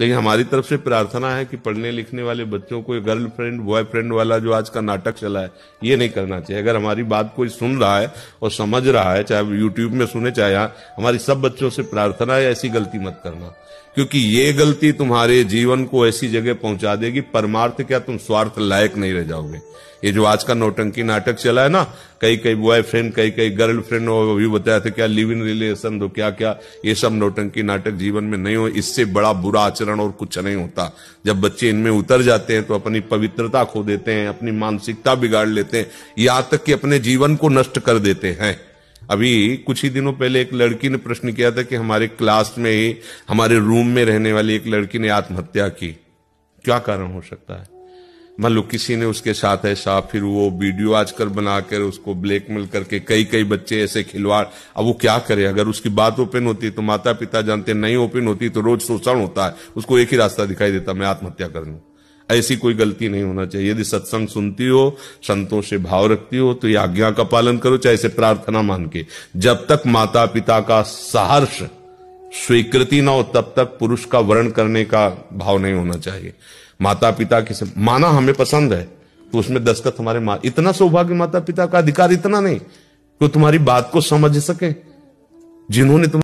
लेकिन हमारी तरफ से प्रार्थना है कि पढ़ने लिखने वाले बच्चों को गर्लफ्रेंड बॉयफ्रेंड वाला जो आज का नाटक चला है ये नहीं करना चाहिए अगर हमारी बात कोई सुन रहा है और समझ रहा है चाहे यूट्यूब में सुने चाहे यहाँ हमारी सब बच्चों से प्रार्थना है ऐसी गलती मत करना क्योंकि ये गलती तुम्हारे जीवन को ऐसी जगह पहुंचा देगी परमार्थ क्या तुम स्वार्थ लायक नहीं रह जाओगे ये जो आज का नौटंकी नाटक चला है ना कई कई बॉयफ्रेंड कई कई गर्लफ्रेंड और भी बताया था क्या लिव इन रिलेशन दो क्या क्या ये सब नौटंकी नाटक जीवन में नहीं हो इससे बड़ा बुरा आचरण आचरण और कुछ नहीं होता जब बच्चे इनमें उतर जाते हैं तो अपनी पवित्रता खो देते हैं अपनी मानसिकता बिगाड़ लेते हैं या तक कि अपने जीवन को नष्ट कर देते हैं अभी कुछ ही दिनों पहले एक लड़की ने प्रश्न किया था कि हमारे क्लास में ही हमारे रूम में रहने वाली एक लड़की ने आत्महत्या की क्या कारण हो सकता है मान लो किसी ने उसके साथ ऐसा फिर वो वीडियो आजकल बनाकर उसको ब्लैकमेल करके कई कई बच्चे ऐसे खिलवाड़ अब वो क्या करे अगर उसकी बात ओपन होती तो माता पिता जानते नहीं ओपन होती तो रोज शोषण होता है उसको एक ही रास्ता दिखाई देता मैं आत्महत्या कर लू ऐसी कोई गलती नहीं होना चाहिए यदि सत्संग सुनती हो संतों से भाव रखती हो तो ये आज्ञा का पालन करो चाहे इसे प्रार्थना मान के जब तक माता पिता का सहर्ष स्वीकृति ना हो तब तक पुरुष का वर्ण करने का भाव नहीं होना चाहिए माता पिता के माना हमें पसंद है तो उसमें दस्तखत हमारे मा, इतना सौभाग्य माता पिता का अधिकार इतना नहीं कि तो तुम्हारी बात को समझ सके जिन्होंने